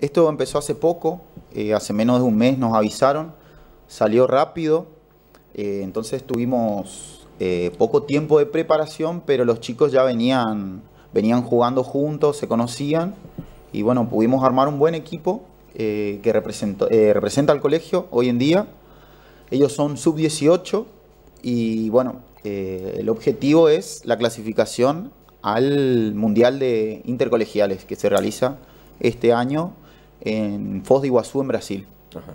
Esto empezó hace poco, eh, hace menos de un mes nos avisaron, salió rápido, eh, entonces tuvimos eh, poco tiempo de preparación, pero los chicos ya venían, venían jugando juntos, se conocían y bueno, pudimos armar un buen equipo que representa al colegio hoy en día. Ellos son sub-18 y bueno, el objetivo es la clasificación al Mundial de Intercolegiales que se realiza este año en Foz de Iguazú, en Brasil. Ajá.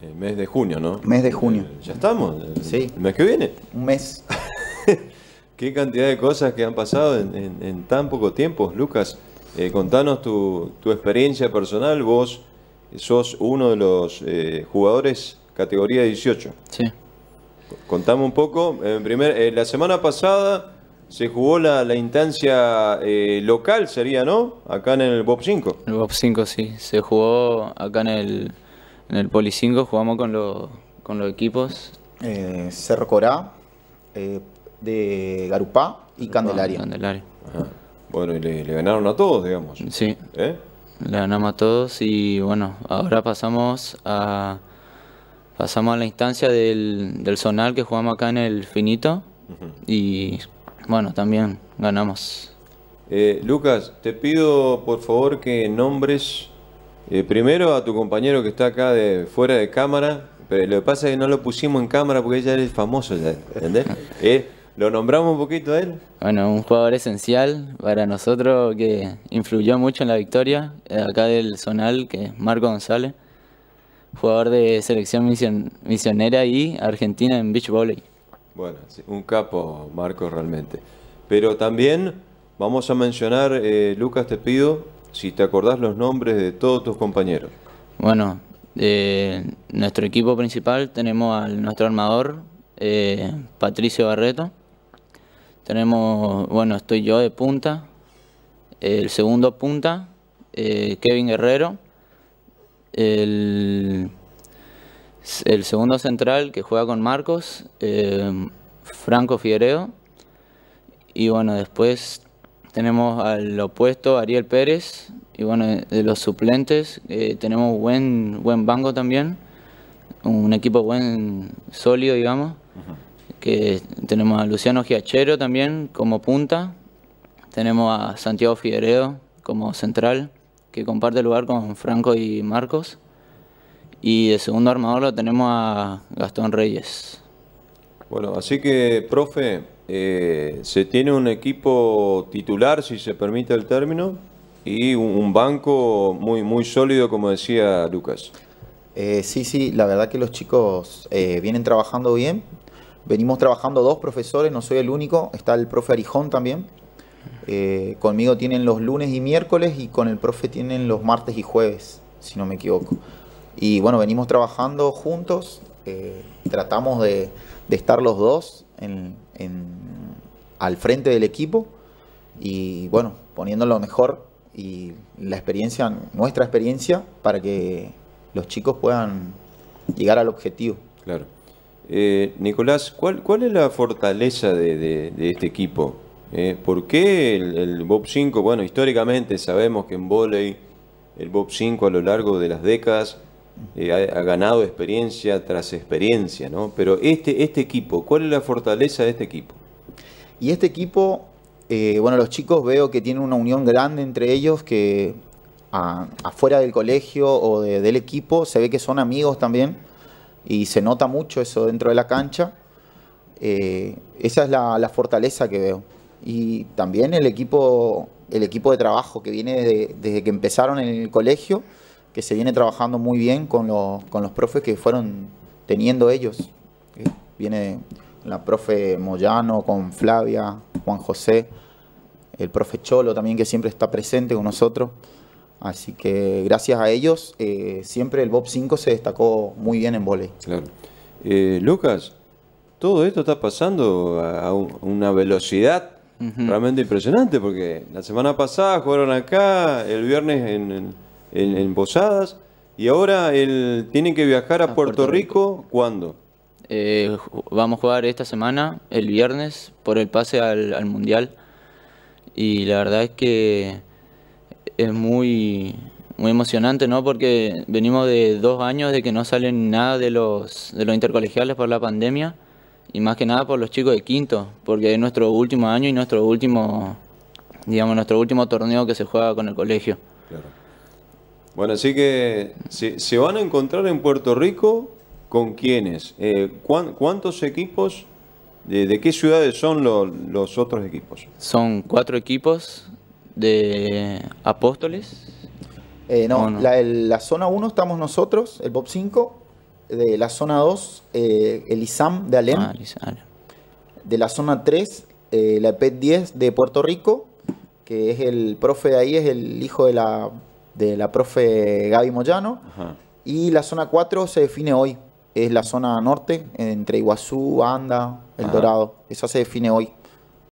El mes de junio, ¿no? Mes de junio. Eh, ya estamos. sí. ¿El mes que viene? Un mes. Qué cantidad de cosas que han pasado en, tan poco tiempo, Lucas. Eh, contanos tu, experiencia personal. Vos sos uno de los eh, jugadores categoría 18. Sí. Contame un poco. En primer, la semana pasada se jugó la, instancia eh, local, sería, ¿no? Acá en el Bob 5. El Bob 5, sí. Se jugó acá en el, en el Poli 5, jugamos con, con los equipos. Eh, Cerro Corá, eh, de Garupá y Candelaria. Bueno, y le, ganaron a todos, digamos. Sí. ¿Eh? Le ganamos a todos y bueno, ahora pasamos a pasamos a la instancia del, del zonal que jugamos acá en el Finito. Y bueno, también ganamos. Eh, Lucas, te pido por favor que nombres eh, primero a tu compañero que está acá de fuera de cámara. Pero lo que pasa es que no lo pusimos en cámara porque ya es famoso, ya, ¿entendés? Eh, ¿Lo nombramos un poquito a él? Bueno, un jugador esencial para nosotros que influyó mucho en la victoria, eh, acá del Zonal, que es Marco González, jugador de selección misionera y argentina en beach volley. Bueno, un capo, Marcos realmente. Pero también vamos a mencionar, eh, Lucas, te pido, si te acordás los nombres de todos tus compañeros. Bueno, eh, nuestro equipo principal tenemos a nuestro armador, eh, Patricio Barreto. Tenemos, bueno, estoy yo de punta. El segundo punta, eh, Kevin Guerrero. El, segundo central que juega con Marcos, Franco Figueredo Y bueno, después tenemos al opuesto, Ariel Pérez. Y bueno, de los suplentes eh, tenemos buen, buen banco también. Un equipo buen, sólido, digamos. Que tenemos a Luciano Giachero también como punta. Tenemos a Santiago Figueredo como central, que comparte lugar con Franco y Marcos. Y de segundo armador lo tenemos a Gastón Reyes. Bueno, así que, profe, eh, se tiene un equipo titular, si se permite el término, y un, banco muy, muy sólido, como decía Lucas. Eh, sí, sí, la verdad que los chicos eh, vienen trabajando bien. Venimos trabajando dos profesores, no soy el único, está el profe Arijón también. conmigo tienen los lunes y miércoles y con el profe tienen los martes y jueves, si no me equivoco. Y bueno, venimos trabajando juntos, eh, tratamos de, estar los dos al frente del equipo y bueno, poniendo lo mejor y la experiencia, nuestra experiencia, para que los chicos puedan llegar al objetivo. Claro. Eh, Nicolás, ¿cuál, ¿cuál es la fortaleza de, este equipo? Eh, ¿Por qué el, el, Bob 5? Bueno, históricamente sabemos que en volei el Bob 5 a lo largo de las décadas eh, ha, ganado experiencia tras experiencia, ¿no? Pero este, este equipo, ¿cuál es la fortaleza de este equipo? Y este equipo, eh, bueno, los chicos veo que tienen una unión grande entre ellos, que afuera del colegio o del equipo se ve que son amigos también y se nota mucho eso dentro de la cancha. Eh, esa es la, fortaleza que veo. Y también el equipo, el equipo de trabajo que viene desde que empezaron en el colegio que se viene trabajando muy bien con, los, profes que fueron teniendo ellos. Eh, viene la profe Moyano con Flavia, Juan José, el profe Cholo también que siempre está presente con nosotros. Así que gracias a ellos eh, siempre el Bob 5 se destacó muy bien en volei. Eh, Lucas, todo esto está pasando a una velocidad realmente impresionante porque la semana pasada jugaron acá, el viernes en en, Posadas. Y ahora él tiene que viajar a, Puerto, Rico, ¿cuándo? Eh, vamos a jugar esta semana, el viernes, por el pase al, Mundial. Y la verdad es que es muy, muy emocionante, ¿no? Porque venimos de dos años de que no salen nada de los, de los intercolegiales por la pandemia y más que nada por los chicos de quinto, porque es nuestro último año y nuestro último, digamos, nuestro último torneo que se juega con el colegio. Bueno, así que se, van a encontrar en Puerto Rico con quiénes, eh, cuántos equipos, de, qué ciudades son los otros equipos. Son cuatro equipos de Apóstoles. Eh, no, La, zona 1 estamos nosotros, el pop 5. De la zona 2, eh, el ISAM de Alem. Ah, de la zona 3, eh, la EPET 10 de Puerto Rico, que es el profe de ahí, es el hijo de la de la profe Gaby Moyano. Y la zona 4 se define hoy. Es la zona norte, entre Iguazú, Anda, El Dorado. Esa se define hoy.